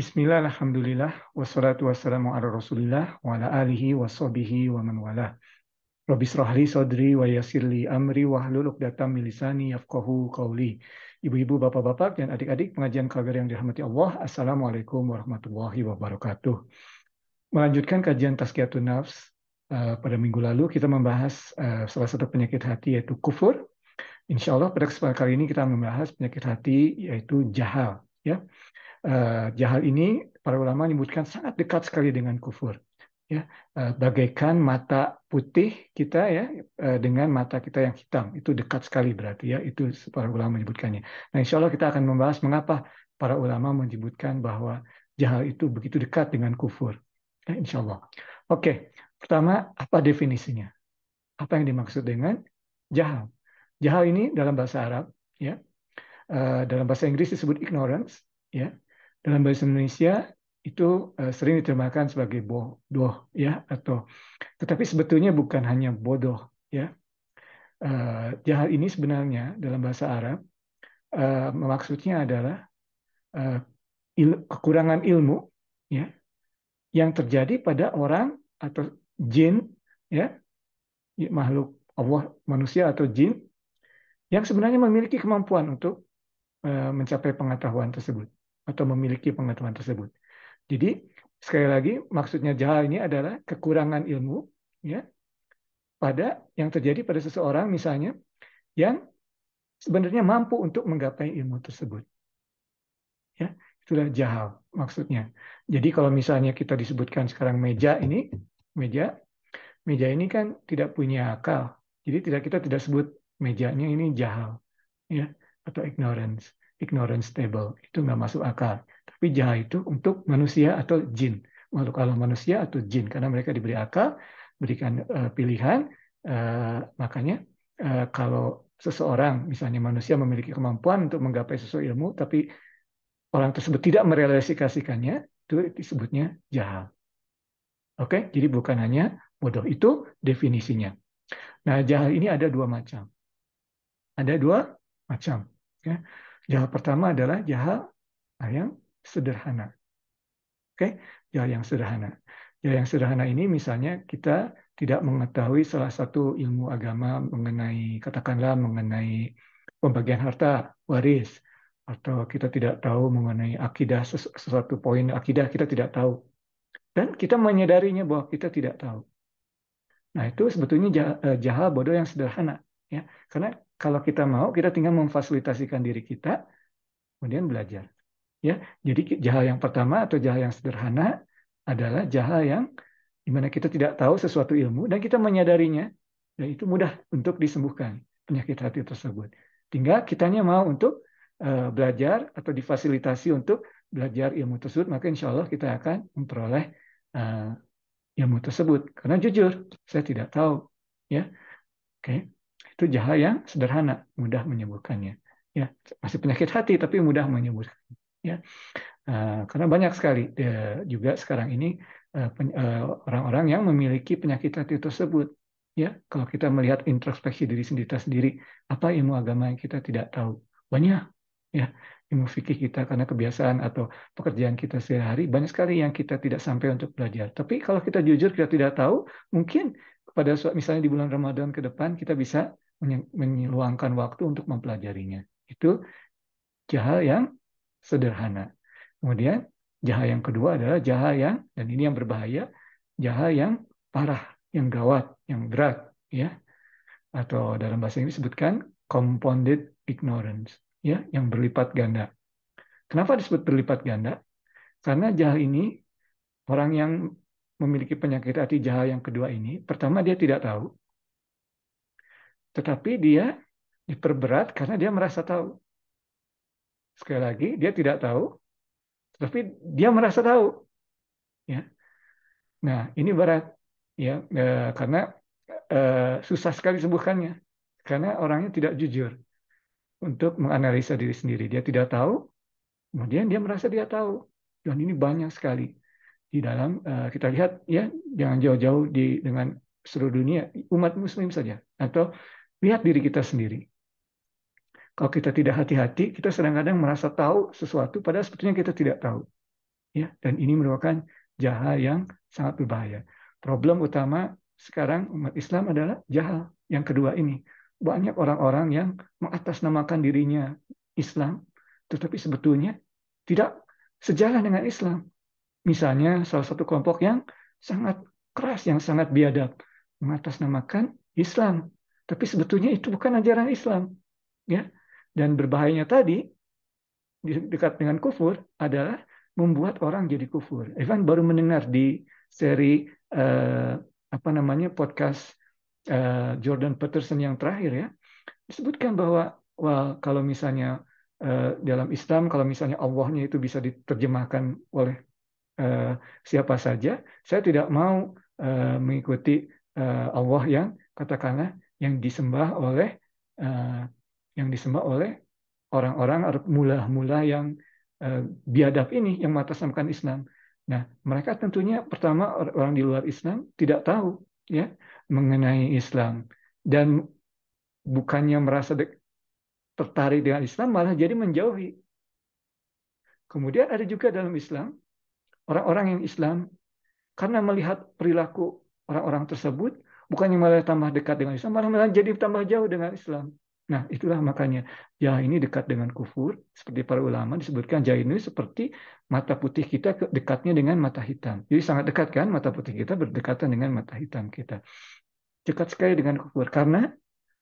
Bismillah, alhamdulillah, wassalatu wassalamu ala rasulillah, wa ala alihi wa sahbihi wa man wala. Rabbi srahli sodri wa yasirli amri wa hluluk datam milisani yafqahu qawli. Ibu-ibu, bapak-bapak, dan adik-adik pengajian kabar yang dirahmati Allah, Assalamualaikum warahmatullahi wabarakatuh. Melanjutkan kajian Tazkiyatun Nafs, uh, pada minggu lalu kita membahas uh, salah satu penyakit hati yaitu kufur. Insya Allah pada kesempatan kali ini kita membahas penyakit hati yaitu jahal ya jahal eh, ini para ulama menyebutkan sangat dekat sekali dengan kufur ya eh, bagaikan mata putih kita ya eh, dengan mata kita yang hitam itu dekat sekali berarti ya itu para ulama menyebutkannya nah insya Allah kita akan membahas mengapa para ulama menyebutkan bahwa jahal itu begitu dekat dengan kufur ya, insya Allah oke pertama apa definisinya apa yang dimaksud dengan jahal jahal ini dalam bahasa Arab ya Eh, dalam bahasa Inggris disebut ignorance, ya. Dalam bahasa Indonesia itu uh, sering diterjemahkan sebagai bodoh, ya, atau tetapi sebetulnya bukan hanya bodoh, ya. Uh, eh, jahal ya, ini sebenarnya dalam bahasa Arab uh, maksudnya adalah uh, il kekurangan ilmu, ya, yang terjadi pada orang atau jin, ya, ya makhluk Allah, manusia atau jin yang sebenarnya memiliki kemampuan untuk Eh, mencapai pengetahuan tersebut atau memiliki pengetahuan tersebut. Jadi sekali lagi maksudnya jahal ini adalah kekurangan ilmu ya pada yang terjadi pada seseorang misalnya yang sebenarnya mampu untuk menggapai ilmu tersebut. Ya, itulah jahal maksudnya. Jadi kalau misalnya kita disebutkan sekarang meja ini, meja meja ini kan tidak punya akal. Jadi tidak kita tidak sebut mejanya ini jahal. Ya atau ignorance, ignorance table itu nggak masuk akal. Tapi jahat itu untuk manusia atau jin, Walau kalau manusia atau jin karena mereka diberi akal, berikan uh, pilihan, uh, makanya uh, kalau seseorang misalnya manusia memiliki kemampuan untuk menggapai sesuatu ilmu tapi orang tersebut tidak merealisasikannya itu disebutnya jahal. Oke, jadi bukan hanya bodoh itu definisinya. Nah, jahal ini ada dua macam. Ada dua macam. Ya. Jahal pertama adalah jahal yang sederhana. Oke, jahal yang sederhana. Jahal yang sederhana ini misalnya kita tidak mengetahui salah satu ilmu agama mengenai katakanlah mengenai pembagian harta waris atau kita tidak tahu mengenai akidah sesuatu poin akidah kita tidak tahu dan kita menyadarinya bahwa kita tidak tahu. Nah, itu sebetulnya eh, jahal bodoh yang sederhana ya. Karena kalau kita mau, kita tinggal memfasilitasikan diri kita, kemudian belajar. Ya, jadi jahal yang pertama atau jahal yang sederhana adalah jahal yang dimana kita tidak tahu sesuatu ilmu dan kita menyadarinya, dan itu mudah untuk disembuhkan penyakit hati tersebut. Tinggal kitanya mau untuk eh, belajar atau difasilitasi untuk belajar ilmu tersebut, maka insya Allah kita akan memperoleh uh, ilmu tersebut. Karena jujur, saya tidak tahu. Ya, oke. Okay itu jahat yang sederhana, mudah menyembuhkannya. Ya, masih penyakit hati tapi mudah menyembuhkan Ya, eh, karena banyak sekali juga sekarang ini eh, eh, orang-orang yang memiliki penyakit hati tersebut. Ya, kalau kita melihat introspeksi diri sendiri kita sendiri, apa ilmu agama yang kita tidak tahu? Banyak. Ya, ilmu fikih kita karena kebiasaan atau pekerjaan kita sehari-hari banyak sekali yang kita tidak sampai untuk belajar. Tapi kalau kita jujur kita tidak tahu, mungkin pada misalnya di bulan Ramadan ke depan kita bisa menyeluangkan waktu untuk mempelajarinya. Itu jaha yang sederhana. Kemudian jaha yang kedua adalah jaha yang dan ini yang berbahaya, jaha yang parah, yang gawat, yang berat, ya. Atau dalam bahasa Inggris disebutkan compounded ignorance, ya, yang berlipat ganda. Kenapa disebut berlipat ganda? Karena jaha ini orang yang memiliki penyakit hati jaha yang kedua ini, pertama dia tidak tahu tetapi dia diperberat karena dia merasa tahu. Sekali lagi, dia tidak tahu, tetapi dia merasa tahu. Ya. Nah, ini berat ya e, karena e, susah sekali sembuhkannya karena orangnya tidak jujur untuk menganalisa diri sendiri. Dia tidak tahu, kemudian dia merasa dia tahu. Dan ini banyak sekali di dalam e, kita lihat ya jangan jauh-jauh di dengan seluruh dunia umat muslim saja atau lihat diri kita sendiri. Kalau kita tidak hati-hati, kita kadang-kadang merasa tahu sesuatu, padahal sebetulnya kita tidak tahu. Ya, dan ini merupakan jahal yang sangat berbahaya. Problem utama sekarang umat Islam adalah jahal. Yang kedua ini, banyak orang-orang yang mengatasnamakan dirinya Islam, tetapi sebetulnya tidak sejalan dengan Islam. Misalnya salah satu kelompok yang sangat keras, yang sangat biadab, mengatasnamakan Islam. Tapi sebetulnya itu bukan ajaran Islam, ya. Dan berbahayanya tadi dekat dengan kufur adalah membuat orang jadi kufur. Evan baru mendengar di seri eh, apa namanya podcast eh, Jordan Peterson yang terakhir ya disebutkan bahwa well, kalau misalnya eh, dalam Islam kalau misalnya Allahnya itu bisa diterjemahkan oleh eh, siapa saja, saya tidak mau eh, mengikuti eh, Allah yang katakanlah yang disembah oleh uh, yang disembah oleh orang-orang Arab mula-mula yang uh, biadab ini yang mengatasnamakan Islam. Nah, mereka tentunya pertama orang di luar Islam tidak tahu ya mengenai Islam dan bukannya merasa tertarik dengan Islam malah jadi menjauhi. Kemudian ada juga dalam Islam orang-orang yang Islam karena melihat perilaku orang-orang tersebut bukannya malah tambah dekat dengan Islam, malah, malah jadi tambah jauh dengan Islam. Nah, itulah makanya ya ini dekat dengan kufur, seperti para ulama disebutkan jahil ini seperti mata putih kita dekatnya dengan mata hitam. Jadi sangat dekat kan mata putih kita berdekatan dengan mata hitam kita. Dekat sekali dengan kufur karena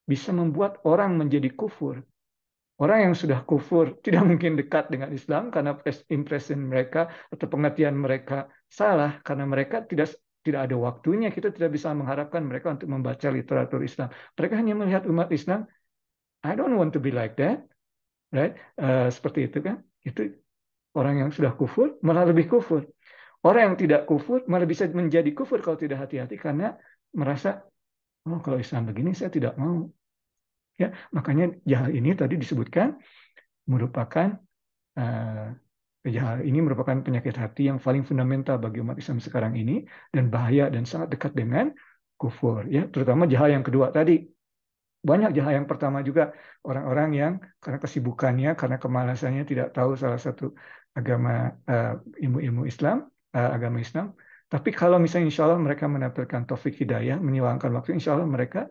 bisa membuat orang menjadi kufur. Orang yang sudah kufur tidak mungkin dekat dengan Islam karena impression mereka atau pengertian mereka salah karena mereka tidak tidak ada waktunya, kita tidak bisa mengharapkan mereka untuk membaca literatur Islam. Mereka hanya melihat umat Islam, I don't want to be like that, right? Uh, seperti itu kan? Itu orang yang sudah kufur malah lebih kufur. Orang yang tidak kufur malah bisa menjadi kufur kalau tidak hati-hati karena merasa oh kalau Islam begini saya tidak mau. Ya, makanya jahat ya, ini tadi disebutkan merupakan uh, ya ini merupakan penyakit hati yang paling fundamental bagi umat Islam sekarang ini dan bahaya dan sangat dekat dengan kufur ya terutama jahat yang kedua tadi banyak jahat yang pertama juga orang-orang yang karena kesibukannya karena kemalasannya tidak tahu salah satu agama eh, ilmu-ilmu Islam uh, agama Islam tapi kalau misalnya insya Allah mereka menampilkan taufik hidayah menyilangkan waktu insya Allah mereka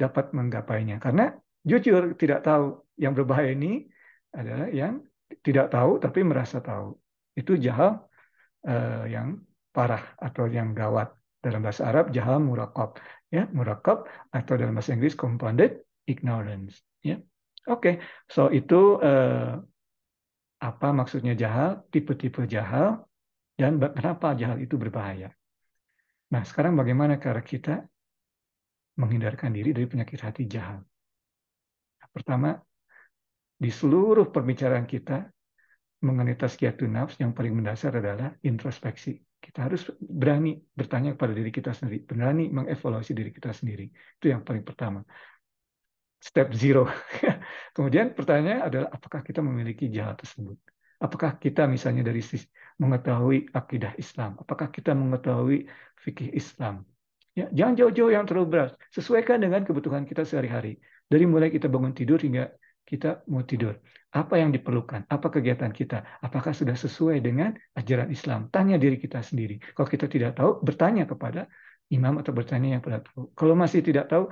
dapat menggapainya karena jujur tidak tahu yang berbahaya ini adalah yang tidak tahu tapi merasa tahu. Itu jahal eh, yang parah atau yang gawat. Dalam bahasa Arab jahal murakab, ya, murakab atau dalam bahasa Inggris compounded ignorance, ya. Oke, okay. so itu eh, apa maksudnya jahal, tipe-tipe jahal dan kenapa jahal itu berbahaya. Nah, sekarang bagaimana cara kita menghindarkan diri dari penyakit hati jahal? Pertama, di seluruh perbicaraan kita mengenai tazkiyatun nafs yang paling mendasar adalah introspeksi. Kita harus berani bertanya kepada diri kita sendiri, berani mengevaluasi diri kita sendiri. Itu yang paling pertama. Step zero. Kemudian pertanyaannya adalah apakah kita memiliki jalan tersebut? Apakah kita misalnya dari sisi mengetahui akidah Islam? Apakah kita mengetahui fikih Islam? Ya, jangan jauh-jauh yang terlalu berat. Sesuaikan dengan kebutuhan kita sehari-hari. Dari mulai kita bangun tidur hingga kita mau tidur. Apa yang diperlukan? Apa kegiatan kita? Apakah sudah sesuai dengan ajaran Islam? Tanya diri kita sendiri. Kalau kita tidak tahu, bertanya kepada imam atau bertanya yang tuh. tahu. Kalau masih tidak tahu,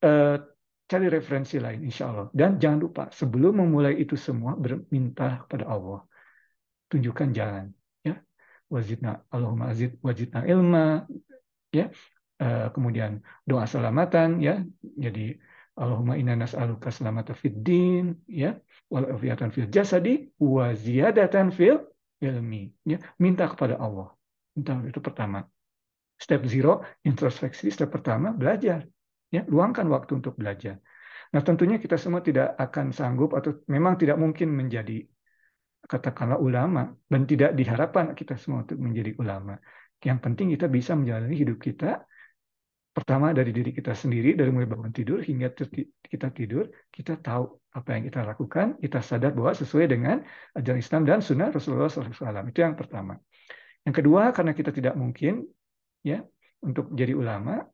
eh, cari referensi lain, insya Allah. Dan jangan lupa, sebelum memulai itu semua, berminta kepada Allah. Tunjukkan jalan. Ya, wazidna Allahumma azid wajidna ilma. Ya, eh, kemudian doa selamatan. Ya, jadi Allahumma inna nas'aluka selamata fid din ya wal afiatan fil jasadi wa ziyadatan fil ilmi ya minta kepada Allah minta itu pertama step zero introspeksi step pertama belajar ya luangkan waktu untuk belajar nah tentunya kita semua tidak akan sanggup atau memang tidak mungkin menjadi katakanlah ulama dan tidak diharapkan kita semua untuk menjadi ulama yang penting kita bisa menjalani hidup kita pertama dari diri kita sendiri dari mulai bangun tidur hingga kita tidur kita tahu apa yang kita lakukan kita sadar bahwa sesuai dengan ajaran Islam dan Sunnah Rasulullah SAW itu yang pertama yang kedua karena kita tidak mungkin ya untuk jadi ulama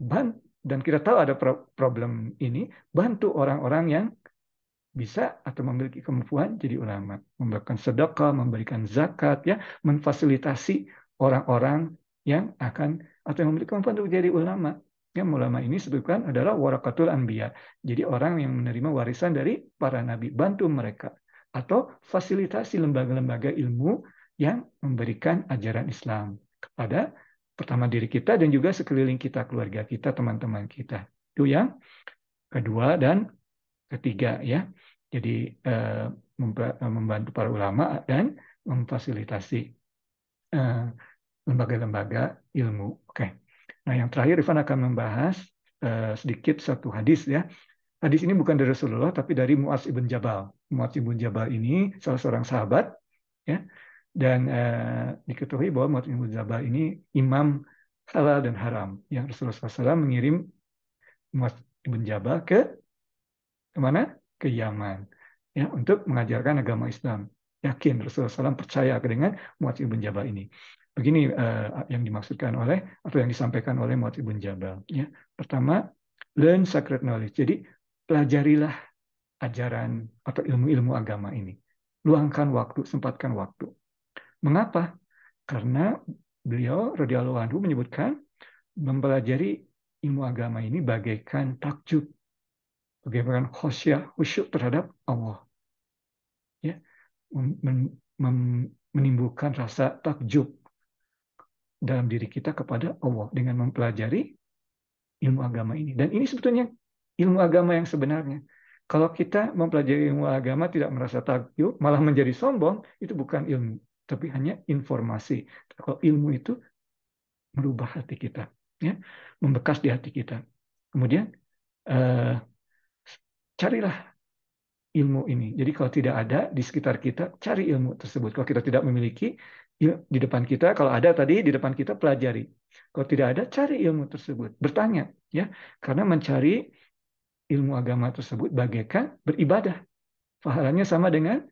ban dan kita tahu ada problem ini bantu orang-orang yang bisa atau memiliki kemampuan jadi ulama memberikan sedekah memberikan zakat ya memfasilitasi orang-orang yang akan atau yang memiliki kemampuan untuk jadi ulama. Yang ulama ini sebutkan adalah warakatul anbiya. Jadi orang yang menerima warisan dari para nabi, bantu mereka atau fasilitasi lembaga-lembaga ilmu yang memberikan ajaran Islam kepada pertama diri kita dan juga sekeliling kita, keluarga kita, teman-teman kita. Itu yang kedua dan ketiga ya. Jadi eh, membantu para ulama dan memfasilitasi eh, lembaga-lembaga ilmu. Oke. Nah, yang terakhir Rifan akan membahas uh, sedikit satu hadis ya. Hadis ini bukan dari Rasulullah tapi dari Muaz ibn Jabal. Muaz ibn Jabal ini salah seorang sahabat ya. Dan uh, diketahui bahwa Muaz ibn Jabal ini imam halal dan haram yang Rasulullah SAW mengirim Muaz ibn Jabal ke kemana? Ke Yaman ya untuk mengajarkan agama Islam. Yakin Rasulullah SAW percaya dengan Muaz ibn Jabal ini begini uh, yang dimaksudkan oleh atau yang disampaikan oleh Muat Ibn Jabal. Ya. Pertama, learn sacred knowledge. Jadi pelajarilah ajaran atau ilmu-ilmu agama ini. Luangkan waktu, sempatkan waktu. Mengapa? Karena beliau radhiyallahu anhu menyebutkan mempelajari ilmu agama ini bagaikan takjub, bagaikan khosyah, khusyuk terhadap Allah. Ya, menimbulkan rasa takjub, dalam diri kita kepada Allah dengan mempelajari ilmu agama ini. Dan ini sebetulnya ilmu agama yang sebenarnya. Kalau kita mempelajari ilmu agama tidak merasa takjub, malah menjadi sombong, itu bukan ilmu, tapi hanya informasi. Kalau ilmu itu merubah hati kita, ya, membekas di hati kita. Kemudian eh, carilah ilmu ini. Jadi kalau tidak ada di sekitar kita, cari ilmu tersebut. Kalau kita tidak memiliki, ya, di depan kita kalau ada tadi di depan kita pelajari. Kalau tidak ada cari ilmu tersebut, bertanya ya. Karena mencari ilmu agama tersebut bagaikan beribadah. Pahalanya sama dengan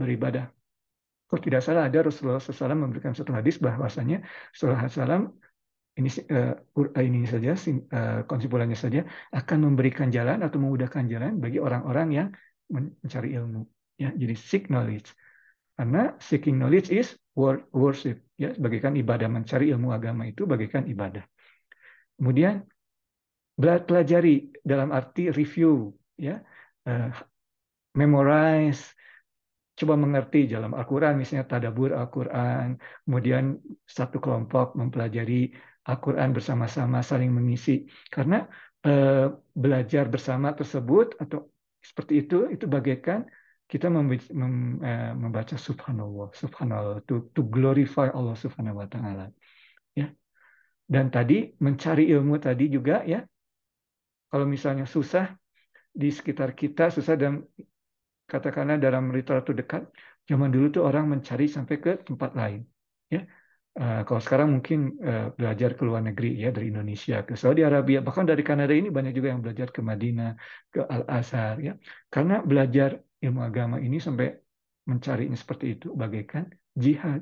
beribadah. Kalau tidak salah ada Rasulullah SAW memberikan satu hadis bahwasanya Rasulullah SAW ini uh, ini saja uh, eh, konsimpulannya saja akan memberikan jalan atau memudahkan jalan bagi orang-orang yang mencari ilmu ya jadi seek knowledge karena seeking knowledge is worship ya bagaikan ibadah mencari ilmu agama itu bagaikan ibadah kemudian pelajari dalam arti review ya uh, memorize coba mengerti dalam Al-Quran, misalnya tadabur Al-Quran, kemudian satu kelompok mempelajari Al-Quran bersama-sama saling mengisi. Karena uh, belajar bersama tersebut atau seperti itu itu bagaikan kita eh, membaca subhanallah subhanallah to, to glorify Allah subhanahu wa taala ya dan tadi mencari ilmu tadi juga ya kalau misalnya susah di sekitar kita susah dan katakanlah dalam literatur dekat zaman dulu tuh orang mencari sampai ke tempat lain ya Eh, kalau sekarang mungkin eh, belajar ke luar negeri ya dari Indonesia ke Saudi Arabia bahkan dari Kanada ini banyak juga yang belajar ke Madinah ke Al Azhar ya karena belajar ilmu agama ini sampai mencari ini seperti itu bagaikan jihad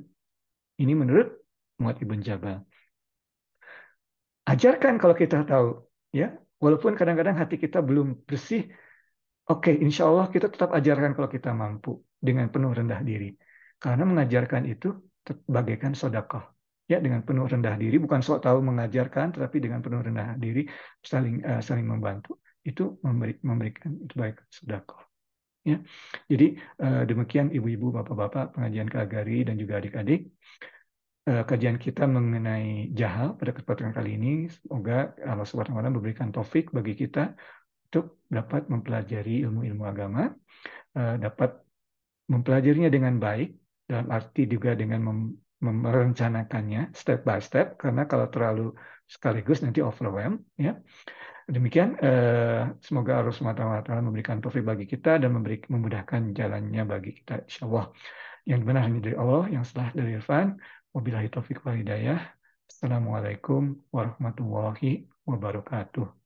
ini menurut Muat Ibn Jabal ajarkan kalau kita tahu ya walaupun kadang-kadang hati kita belum bersih oke okay, insya Allah kita tetap ajarkan kalau kita mampu dengan penuh rendah diri karena mengajarkan itu bagaikan sodakoh. Ya, dengan penuh rendah diri, bukan sok tahu mengajarkan, tetapi dengan penuh rendah diri saling uh, saling membantu itu memberi, memberikan itu baik sodakoh. Ya, jadi uh, demikian ibu-ibu, bapak-bapak pengajian kagari dan juga adik-adik eh, kajian kita mengenai jahal pada kesempatan kali ini. Semoga Allah Subhanahu wa taala memberikan taufik bagi kita untuk dapat mempelajari ilmu-ilmu agama, dapat mempelajarinya dengan baik dalam arti juga dengan merencanakannya step by step karena kalau terlalu sekaligus nanti overwhelm ya demikian eh, semoga mata mata memberikan taufik bagi kita dan memberi, memudahkan jalannya bagi kita insyaallah yang benar hanya dari Allah yang setelah dari Irfan wabillahi taufik wal hidayah assalamualaikum warahmatullahi wabarakatuh